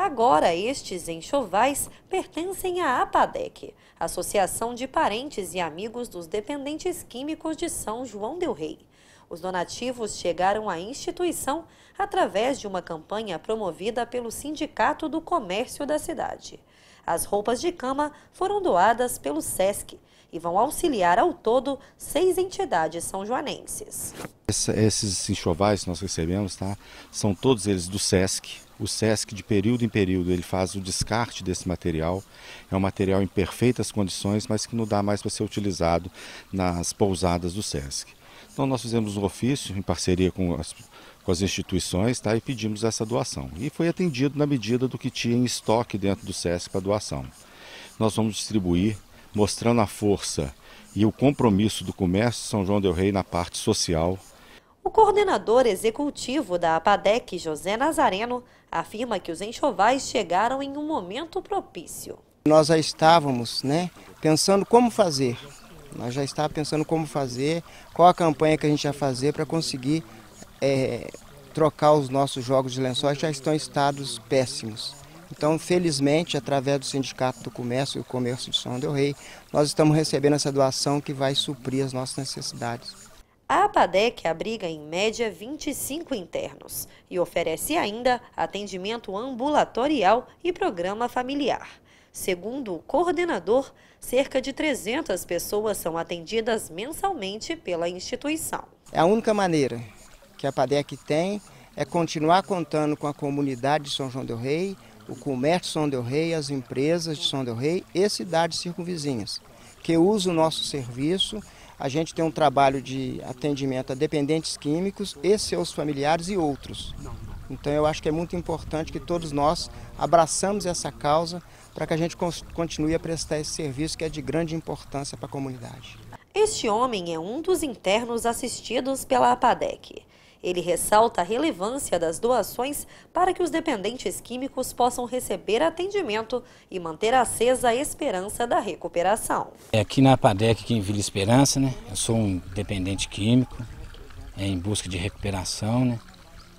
Agora, estes enxovais pertencem à APADEC, Associação de Parentes e Amigos dos Dependentes Químicos de São João Del Rei. Os donativos chegaram à instituição através de uma campanha promovida pelo Sindicato do Comércio da cidade. As roupas de cama foram doadas pelo SESC e vão auxiliar ao todo seis entidades são joanenses. esses enxovais que nós recebemos, tá? São todos eles do SESC. O SESC, de período em período, ele faz o descarte desse material. É um material em perfeitas condições, mas que não dá mais para ser utilizado nas pousadas do SESC. Então nós fizemos um ofício em parceria com as, com as instituições tá, e pedimos essa doação. E foi atendido na medida do que tinha em estoque dentro do SESC para doação. Nós vamos distribuir, mostrando a força e o compromisso do comércio de São João del Rei na parte social. O coordenador executivo da APADEC, José Nazareno, afirma que os enxovais chegaram em um momento propício. Nós já estávamos né, pensando como fazer nós já está pensando como fazer, qual a campanha que a gente vai fazer para conseguir é, trocar os nossos jogos de lençóis, já estão em estados péssimos. Então, felizmente, através do Sindicato do Comércio e o Comércio de São Del Rei, nós estamos recebendo essa doação que vai suprir as nossas necessidades. A APADEC abriga em média 25 internos e oferece ainda atendimento ambulatorial e programa familiar. Segundo o coordenador, cerca de 300 pessoas são atendidas mensalmente pela instituição. É a única maneira que a PADEC tem é continuar contando com a comunidade de São João del Rei, o comércio de São Del Rei, as empresas de São Del Rei e cidades circunvizinhas, que usam o nosso serviço. A gente tem um trabalho de atendimento a dependentes químicos e seus familiares e outros. Então eu acho que é muito importante que todos nós abraçamos essa causa para que a gente continue a prestar esse serviço que é de grande importância para a comunidade. Este homem é um dos internos assistidos pela APADEC. Ele ressalta a relevância das doações para que os dependentes químicos possam receber atendimento e manter acesa a esperança da recuperação. É aqui na APADEC, aqui em Vila Esperança, né? eu sou um dependente químico, é em busca de recuperação. Né?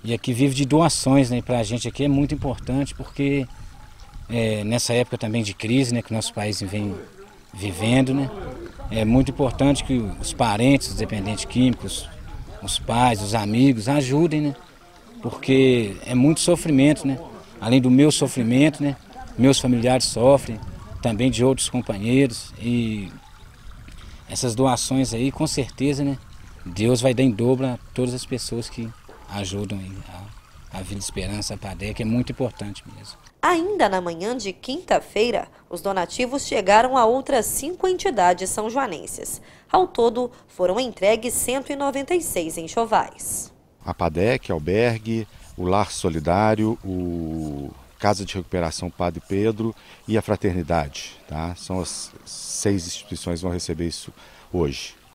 e aqui vive de doações, né? Para a gente aqui é muito importante porque é, nessa época também de crise, né, que o nosso país vem vivendo, né? É muito importante que os parentes, os dependentes químicos, os pais, os amigos ajudem, né? Porque é muito sofrimento, né? Além do meu sofrimento, né? Meus familiares sofrem, também de outros companheiros e essas doações aí, com certeza, né? Deus vai dar em dobro a todas as pessoas que ajudam a, a Vila Esperança, a PADEC, que é muito importante mesmo. Ainda na manhã de quinta-feira, os donativos chegaram a outras cinco entidades são-joanenses. Ao todo, foram entregues 196 enxovais. A PADEC, albergue, o Lar Solidário, o Casa de Recuperação Padre Pedro e a Fraternidade. Tá? São as seis instituições que vão receber isso hoje.